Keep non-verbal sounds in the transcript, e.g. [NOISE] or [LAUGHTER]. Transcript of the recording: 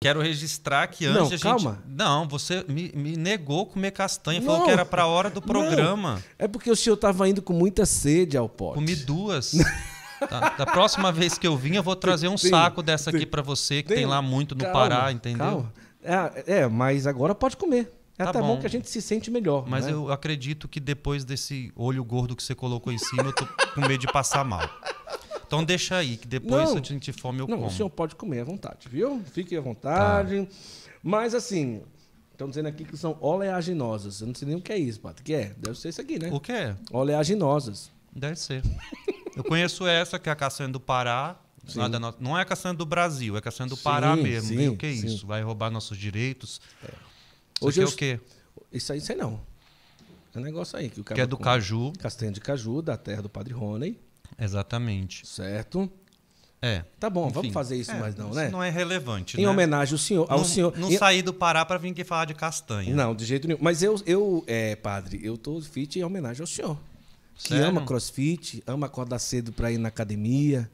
Quero registrar que antes não, a gente. Calma. Não, você me, me negou comer castanha, não, falou que era para a hora do programa. Não. É porque o senhor estava indo com muita sede ao pote. Comi duas. tá. [LAUGHS] Da próxima vez que eu vim, eu vou trazer um tem, saco dessa tem, aqui para você, que tem, tem, lá muito no calma, Pará, entendeu? Calma. É, é, mas agora pode comer. É tá até bom. bom. que a gente se sente melhor. Mas né? eu acredito que depois desse olho gordo que você colocou em cima, eu tô com medo de passar mal. Então deixa aí, que depois não, a gente fome eu não, como. o senhor pode comer à vontade, viu? Fique à vontade. Tá. Mas assim, estão dizendo aqui que são oleaginosas. Eu não sei nem o que é isso, Pato. O que é? Deve ser isso aqui, né? O que é? Oleaginosas. Deve ser. eu conheço essa, que é a castanha do Pará. Nada no... Não é a castanha do Brasil, é a castanha do sim, Pará mesmo. Sim, e o que é sim. isso? Vai roubar nossos direitos? É. Isso é o quê? Isso aí sei não. É um negócio aí que o cara. Que é do com... caju. Castanha de caju, da terra do Padre Rony. Exatamente. Certo? É. Tá bom, Enfim, vamos fazer isso é, mais não, né? Isso não é relevante, Em né? homenagem ao senhor. Ao não, senhor. não eu... saí do Pará para vir aqui falar de castanha. Não, de jeito nenhum. Mas eu, eu é, padre, eu tô fit em homenagem ao senhor. Sério? Que ama crossfit, ama acordar cedo para ir na academia.